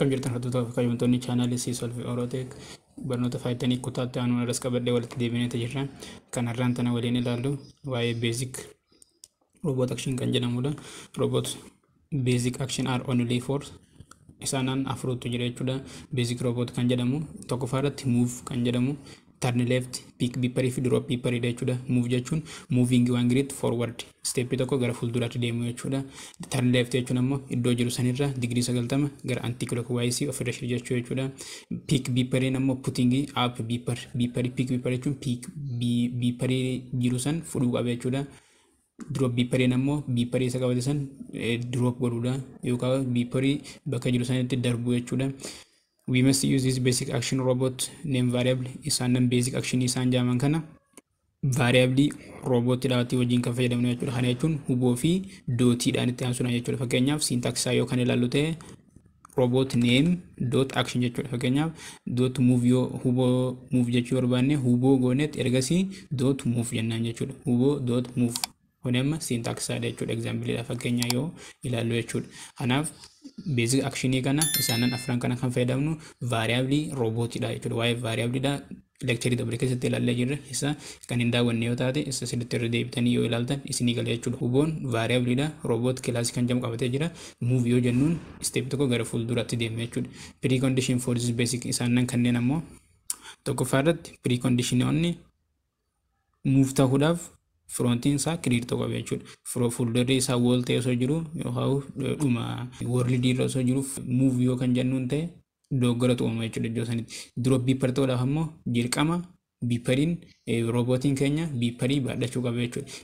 Akkam jirtan hordoftoota hattoota chaanaalii sii solfi Orotec barnoota faayidanii kutaatti aanu irras qabadhee walitti deebinee jirra. Kanarraan tana waliin ilaallu waa'ee beezik roobot akshin kan jedhamudha. Roobot beezik akshin aar only foor isaanaan afurutu jira jechuudha. Beezik roobot kan jedhamu tokkofaa irratti muuf kan jedhamu turn left pick beeper if drop beeper jechuudha move jechuun moving waan giriitti forward step tokko gara fuulduraatti deemu jechuudha turn left jechuun ammoo iddoo jiru sanirra digrii 90 gara anti clock wise ofirra jechuudha pick beeper ammoo putting up beeper beeper pick jechuun pick beeper jiru san fudhuu qaba jechuudha drop beepereen ammoo beeperee isa qabate san eh, drop yookaan bakka jiru darbu jechuudha. we must use basic action robot name variable isaan basic action isaan jaaman kana vaariyaabilii roobootti dhaabatti wajjin kan fayyadamnu jechuudha. Kana jechuun huboo fi dootiidhaan itti aansuudhaan jechuudha. Fakkeenyaaf siintaksaa yoo kan ilaallu ta'e roobot neem doot action jechuudha. Fakkeenyaaf doot muuv huboo muuv jechuu barbaanne huboo gooneet ergasii doot muuv jennaan jechuudha. Huboo doot muuf Kun amma siintaksaadha jechuudha. Egzaampiliidha fakkeenyaa yoo ilaallu jechuudha. Kanaaf beezik akshinii kana isaanan afran kana kan fayyadamnu vaariyaablii roobootiidha jechuudha waa'ee vaariyaabliidha lekcharii dabre keessatti ilaallee jirre isa kan hin daawwanne yoo taate isa sirriitti irra deebitanii yoo ilaaltan isinii galee jechuudha. Huboon vaariyaabiliidha rooboot kilaasii kan qabatee jira muuv yoo jennuun isteep tokko gara fuulduraatti deema jechuudha. Pre-condition kanneen ammoo ta'uudhaaf firoontiin isaa kiriirta qabee jechuudha. Fuuldurri isaa wool ta'e osoo jiru yookaan dhuma woorlidii irra osoo jiru muuv yoo kan jennuun ta'e doggora tu'uma jechuudha iddoo sanitti. ta'uudhaaf ammoo biippariin roobootiin keenya biipparii jechuudha.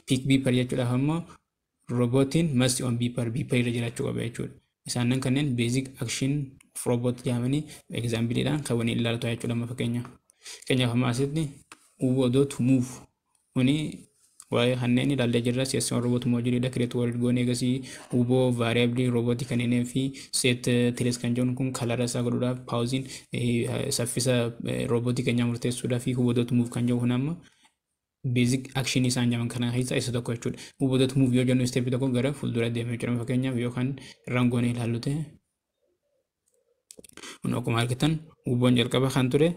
Piik jechuudhaaf ammoo roobootiin on biippar biippariirra jiraachuu qaba jechuudha. Isaanan kanneen beezik akshin of rooboot jedhamanii egzaambiliidhaan kan ilaaltu jechuudha amma Keenyaaf amma asitti Hanneen ilaallee jirras yessoon roobootii immoo jiru kireetu warri goone eegasii huboo vaariyaabilii roobootii kanneenii fi seet eh, tilees kan jedhamu kun kalara isaa eh, eh, roobootii keenyaa murteessuudhaa fi hubatootumuuf kan jedhu kunamma. Beezik akshinii isaan jedhaman kana isa tokko jechuudha. Hubatootumuuf yoo jennu isteeppii gara deemee jira fakkeenyaaf yookaan irraan goonee Akkuma argitan gubbaan jalkaba kan ture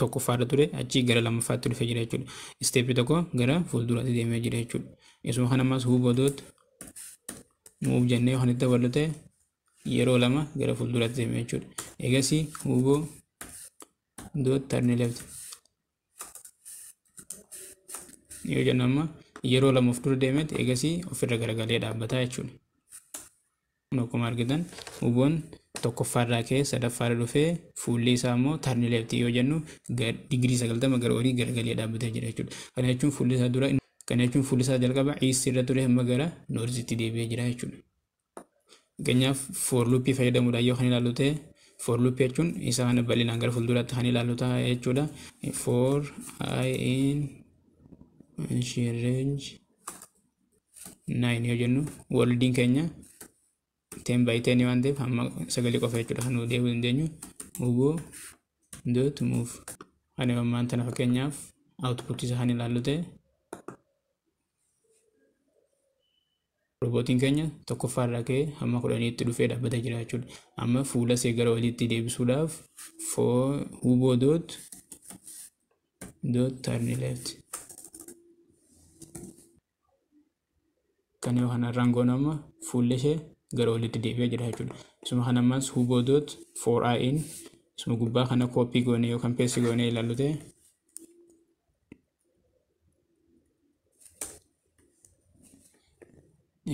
tokkoffaadha ture achii gara lammaffaatti dhufe jira jechuudha. Isteeppi tokko gara fuulduraatti deemee jira jechuudha. Isuma kan ammas hubadoot muuf jennee kan itti yeroo lama gara fuulduraatti deemee jechuudha. Egas tarni yeroo lama of dura deemetti egas ofirra garagalee dhaabbataa jechuudha. Akkuma argitan tokkoffaarraa ka'ee sadaffaarra dhufee fuullee isaa immoo tarni leeftii yoo jennu digirii sagaltama gara olii garagalee dhaabbatee jira jechuudha. Kana jechuun fuulli isaa jalqaba iisii irra ture hamma gara deebi'ee jira jechuudha. Fakkeenyaaf fayyadamuudhaan yoo kan ilaallu jechuun isaa kana bal'inaan gara fuulduraatti kan ilaallu ta'a jechuudha. in shii range nine yoo jennu waldiin keenya teem baay'iteenii waan ta'eef hamma sagalii qofa jechuudha kan nuti deebuu dandeenyu hubuu hundootu muuf ani ammaan fakkeenyaaf output isaa kan ilaallu ta'e roobootiin keenya tokkoffaarraa kee hamma kudhaniitti dhufee dhaabbatee jira jechuudha. Amma fuula see gara waliitti deebisuudhaaf foo dot doot turn left. Kan yoo kanarraan goon amma fuulli ishee gara olitti deebi'aa jira jechuudha. Isuma kanammas hubodoot 4in isuma gubbaa kana kooppii goonee yookaan peessi goonee ilaallu ta'e.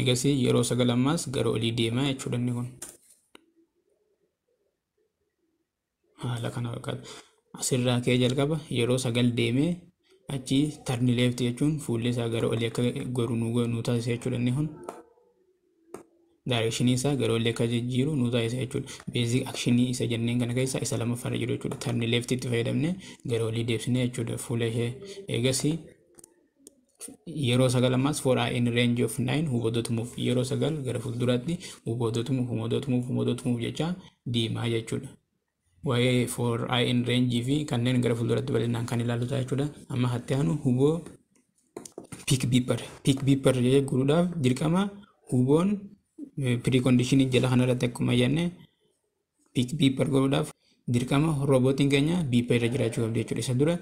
Egasii yeroo sagalammaas gara olii deemaa jechuudha inni kun. Haala kana fakkaata. Asirraa ka'ee jalqaba yeroo sagal deemee achii tarni leefti jechuun fuulli isaa gara olii akka goru nu taasisa jechuudha inni kun. Daayirekshinii isaa garoolee akka jijjiiru nuusaa isa jechuudha. Beezik akshinii isa jenneen kana keessaa isa jiru jechuudha. Tarni leefti itti fayyadamne jechuudha. Fuula ishee eegas yeroo sagalammaas for in range yeroo sagal gara fuulduraatti hubadotumuuf humadotumuuf humadotumuuf jecha diimaa jechuudha. Waa'ee for in fi kanneen gara fuulduratti bal'inaan kan ilaallu ta'a jechuudha. Amma hatti aanu huboo piik piipar piik huboon Eh, piriikoondishinii jala kanarratti akkuma jenne biipar godhuudhaaf dirqama roobootiin keenya biipar irra jiraachuu qabdi jechuudha. Isa dura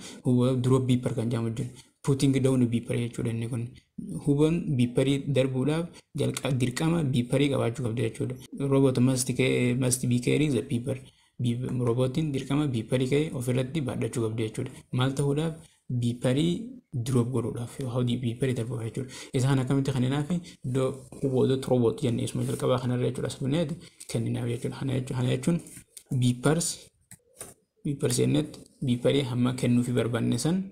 dura biipar kan jedhamu jechuudha. Puutiin daawun biipar jechuudha inni kun. Huboon biiparii darbuudhaaf dirqama biiparii qabaachuu qabdi jechuudha. Roobootiin dirqama biiparii kee ofirratti baadhachuu qabdi jechuudha. biiparii duroof godhuudhaaf hojii biiparii darbuuf jechuudha. Isaan akkamitti kan hinaaf iddoo kuboodota jennee isuma jalqabaa kanarra jechuudha. Asbuneet kan jechuudha. Kana jechuun biipars biipars jennetti biiparii hamma san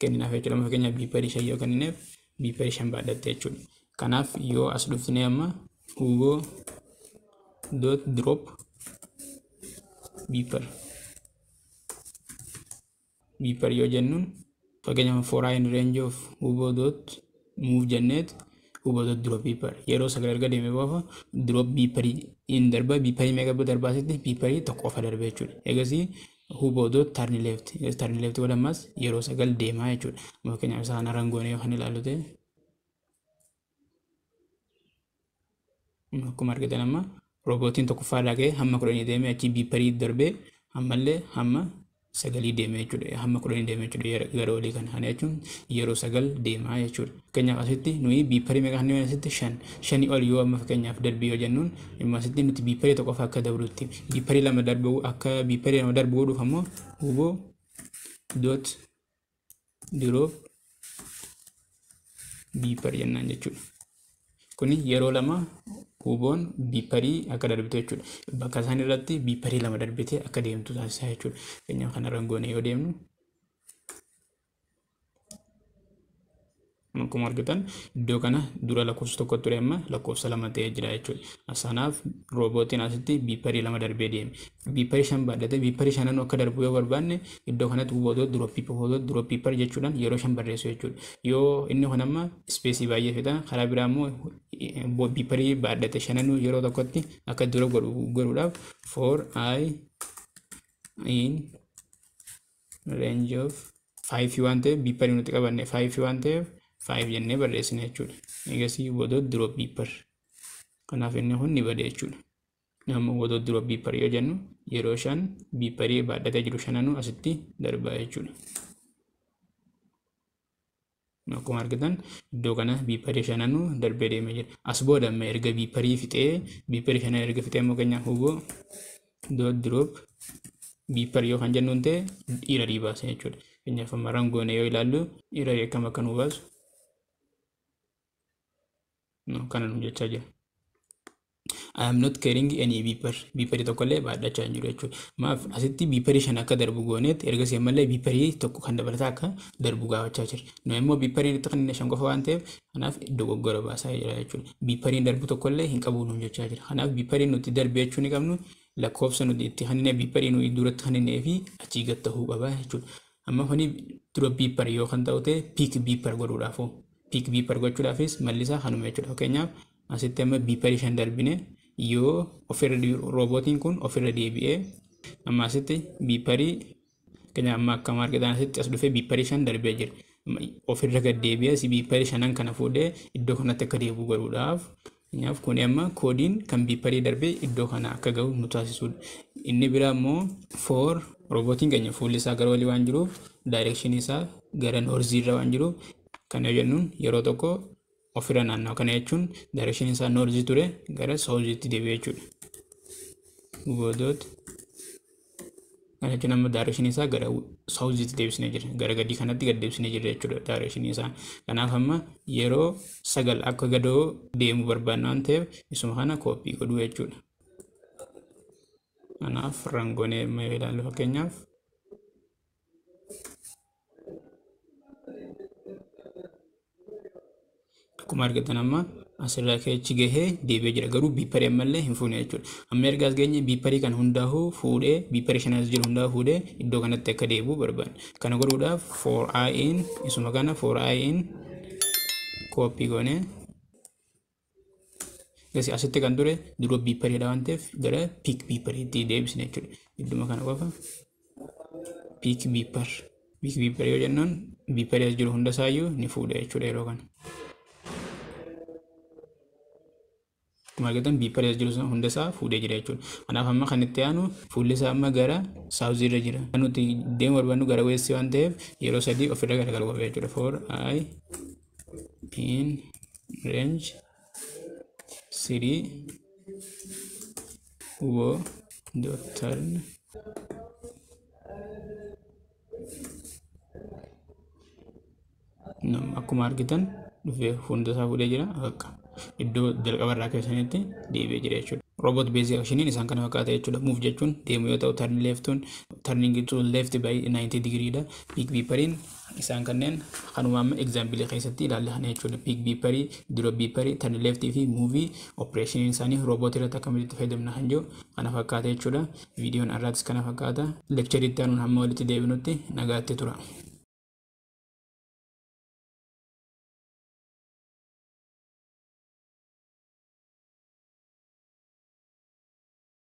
kenninaaf jechuudha. Fakkeenyaaf biiparii shan yoo kennineef biiparii jechuudha. Kanaaf yoo as dhuftine amma huboo dot drop biipar yoo jennuun fakkeenyaaf for in range of hubo dot move jennet hubo dot drop beeper yeroo sagalee erga deemee boofa drop beeperii in darba beeperii meeqa darbaa sitti beeperii tokko qofa darbe jechuudha egasii hubo dot turn left turn left yeroo sagal deemaa jechuudha fakkeenyaaf isaan arangoonee kan ilaalu Akkuma argitan amma roobootiin tokkoffaa dhaqee hamma kudhanii deemee achii darbee hamma sagalii deemee jechuudha hamma kudhanii jechuudha olii kan haane jechuun yeroo sagal deemaa jechuudha fakkeenyaaf asitti nuyi biipparii meeqa hannu asitti shan shanii ol yoo fakkeenyaaf darbii yoo jennuun immoo asitti nuti biipparii tokko akka dabrutti biipparii lama darbu akka biipparii lama darbu godhuuf ammoo huboo doot diroop jennaan jechuudha. Kuni yeroo lama huboon biipparii akka darbitu jechuudha. Bakka isaan irratti biipparii lama darbitee akka deemtu taasisa jechuudha. Fakkeenyaaf kana rangoonee yoo deemnu akkuma argitan iddoo kana dura lakkoofsa tokko ture amma lakkoofsa lama ta'ee jira jechuudha. Kanaaf roobootiin asitti biipparii lama darbee deemi. Biipparii shan baadhatee biipparii shanan akka darbuu yoo barbaanne iddoo kanatti hubatoo duroo piippar jechuudhaan yeroo shan barreessu jechuudha. Yoo inni kun amma ispeesii baay'ee fida karaa biraa immoo biparii baadhate shananuu yeroo tokkotti akka dura godhuudhaaf for i in range of 5 waan ta'eef biparii nuti qabanne 5 waan ta'eef 5 jennee barreessine jechuudha. Egasii wadoo duroo biipar. Kanaaf inni kun ni bada jechuudha. Nama wadoo duroo yoo jennu yeroo shan biiparii baadhatee jiru shananuu asitti darbaa jechuudha. akkuma argitan iddoo kana biipparii shananuu darbee deemee jira. As booda amma erga biipparii fixee biipparii shanan erga fixee immoo keenyaan huboo doot diroop biipparii yoo kan jennuun ta'e dhiirarii baasa jechuudha. Keenyaaf amma rangoone yoo ilaallu dhiirarii akkam akkan hubaasu kana nu jechaa jira. I am not carrying any beeper. Beeperii tokkollee baadhachaa hin jiru jechuudha. Maaf asitti beeperii shan akka darbu gooneet ergasii tokko kan dabalataa akka darbu gaafachaa jira. Nu immoo shan qofa waan baasaa jira jechuudha. darbu tokkollee hin qabu nuun jechaa jira. Kanaaf nuti darbe jechuu ni qabnu lakkoofsa nuti itti hannina duratti fi achii gad ta'uu qaba jechuudha. Amma kuni dura yoo kan ta'u ta'e piik beeper godhuudhaaf asitti amma biippa shan darbine yoo ofirra roobootiin kun ofirra deebi'ee amma asitti biipparii keenya amma akka maarkeetaan asitti as dhufee biipparii shan darbee jira ofirra gad deebi'ee si biipparii shanan kana fuudhee iddoo kanatti akka deebi'u godhuudhaaf kanaaf kun amma koodiin kan biipparii darbee iddoo kana akka ga'u nu taasisudha inni bira immoo foor roobootiin keenya fuulli isaa gara olii waan jiruuf daayirekshinii isaa gara noorziirra waan jiruuf kana jennuun yeroo tokko ofirra naannawa kana jechuun daayirekshinii isaa noorzii ture gara saawuziitti deebi'e jechuudha goodoota kana jechuun amma daayirekshinii isaa gara saawuziitti deebisnee jirra gara gadii kanatti gad deebisnee jirra jechuudha daayirekshinii isaa kanaaf amma yeroo sagal akka gadoo deemu barbaanna waan ta'eef isuma kana kooppii godhuu jechuudha kanaaf rangoonee amma ilaalu ilaallu fakkeenyaaf akkuma argatan amma asirraa keechi gahee deebi'ee jira garuu biiparii ammallee hin fuune jechuudha amma erga as kan hundaa'u fuudhee biiparii shanas jiru hundaa'u fuudhee iddoo kanatti akka deebi'u kana godhuudhaaf for in isuma kana for in kooppii goonee gasi asitti kan ture duro biipariidha waan gara piik biipariitti deebisne jechuudha idduma kana qofa yoo as jiru hunda saayyuu ni fuudha jechuudha yeroo kana. argatan biiparees jiru sun hundasaa fuudhee jira jechuudha. Kanaaf amma kan itti aanu fuulli isaa amma gara saawuzii irra jira. Kan nuti deemu barbaannu gara weessi waan ta'eef yeroo sadii ofirra garagaluu qabna jechuudha. For i in range three वो दो turn akkuma argitan dhufee hundasaa fuudhee jira akka iddoo jalqaba irraa keessanitti deebi'ee jira jechuudha. Roobot beezii akshiniin isaan kana fakkaata jechuudha. Muuf jechuun deemu yoo ta'u tarni leeftuun tarniingi tuu leefti baay'ee 90 digiriidha. Piik biipariin isaan kanneen kanuma amma egzaampilii keessatti ilaalla kana jechuudha. Piik biiparii, diroo biiparii, tarni leeftii fi muuvii opereeshiniin isaanii roobot irratti akkamitti fayyadamna kan jiru kana fakkaata jechuudha. Viidiyoon arraatis kana fakkaata. Lekcharitti aanuun hamma walitti deebinutti nagaatti tura.